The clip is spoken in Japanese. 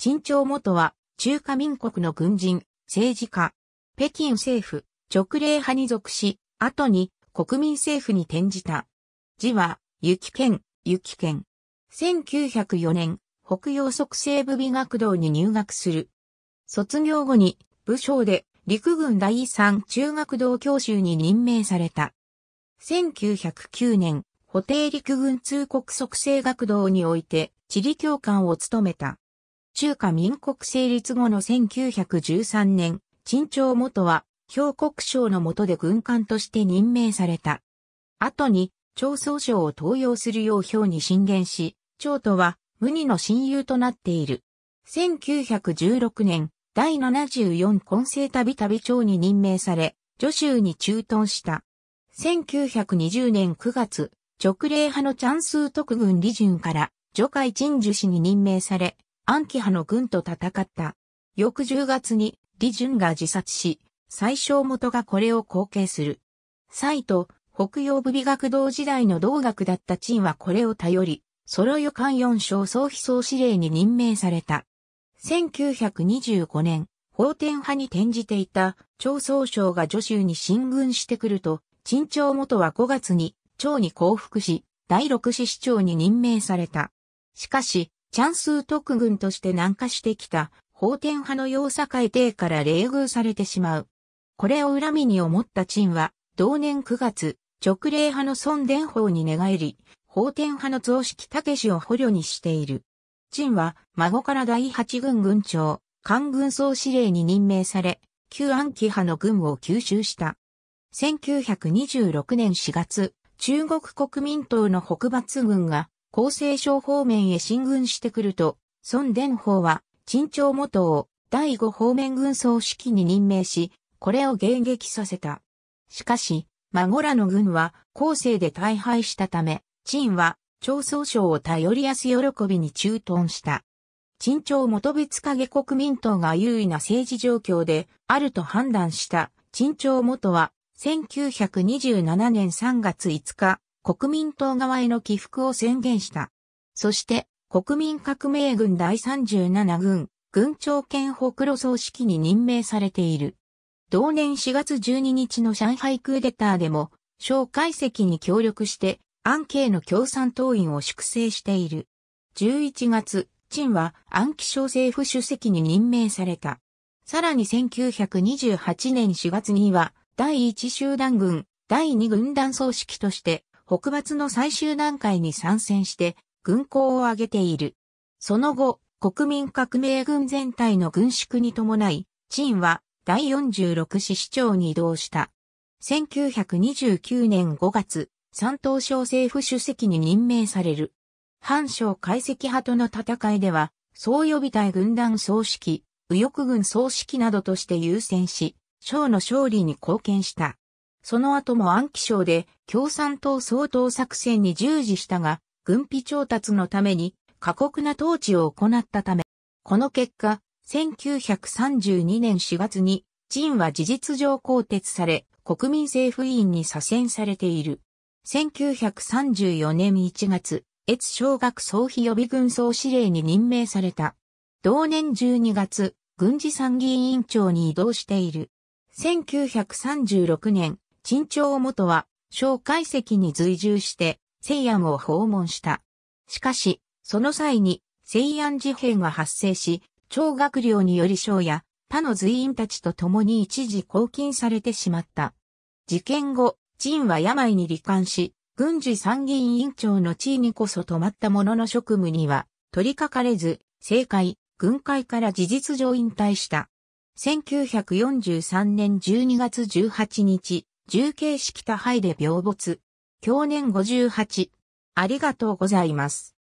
陳朝元は、中華民国の軍人、政治家、北京政府、直令派に属し、後に国民政府に転じた。字は、雪県、雪県。1904年、北洋促西部美学堂に入学する。卒業後に、武将で、陸軍第三中学堂教習に任命された。1909年、補定陸軍通国促成学堂において、地理教官を務めた。中華民国成立後の1913年、陳朝元は、兵国省の下で軍艦として任命された。後に、長宗省を登用するよう表に進言し、長とは無二の親友となっている。1916年、第74混成たびたび長に任命され、助州に駐屯した。1920年9月、直令派のチャンスー特軍李順から、除海陳樹氏に任命され、安徽派の軍と戦った。翌10月に李淳が自殺し、最小元がこれを後継する。蔡と北洋部美学堂時代の同学だった陳はこれを頼り、ソロ予官四将総飛総司令に任命された。1925年、法天派に転じていた張総省が助州に進軍してくると、陳朝元は5月に、長に降伏し、第六師市長に任命された。しかし、チャンスー特軍として南下してきた、法天派の要塞海底から冷遇されてしまう。これを恨みに思った陳は、同年9月、直令派の孫伝法に寝返り、法天派の増式武を捕虜にしている。陳は、孫から第八軍軍長、官軍総司令に任命され、旧安徽派の軍を吸収した。1926年4月、中国国民党の北伐軍が厚生省方面へ進軍してくると、孫伝法は、陳朝元を第五方面軍総指揮に任命し、これを迎撃させた。しかし、孫らの軍は後世で大敗したため、陳は長総省を頼りやす喜びに駐屯した。陳朝元別影国民党が優位な政治状況であると判断した陳朝元は1927年3月5日、国民党側への起伏を宣言した。そして、国民革命軍第37軍、軍長兼北路総指揮に任命されている。同年4月12日の上海クーデターでも、蒋介石に協力して、安慶の共産党員を粛清している。11月、陳は安徽省政府主席に任命された。さらに1928年4月には、第1集団軍、第2軍団総指揮として、北伐の最終段階に参戦して軍港を挙げている。その後、国民革命軍全体の軍縮に伴い、陳は第46師市長に移動した。1929年5月、山東省政府主席に任命される。反省解析派との戦いでは、総予備隊軍団総指揮、右翼軍総指揮などとして優先し、省の勝利に貢献した。その後も暗記省で共産党総統作戦に従事したが、軍備調達のために過酷な統治を行ったため、この結果、1932年4月に、陳は事実上更迭され、国民政府委員に左遷されている。1934年1月、越小学総費予備軍総司令に任命された。同年12月、軍事参議院長に移動している。1936年、陳朝元は、小解石に随従して、西安を訪問した。しかし、その際に、西安事変が発生し、超学寮により小や他の随員たちと共に一時拘禁されてしまった。事件後、陳は病に罹患し、軍事参議院委員長の地位にこそ止まったものの職務には取りかかれず、政界、軍会から事実上引退した。1943年12月18日、重慶式多敗で病没。去年58。ありがとうございます。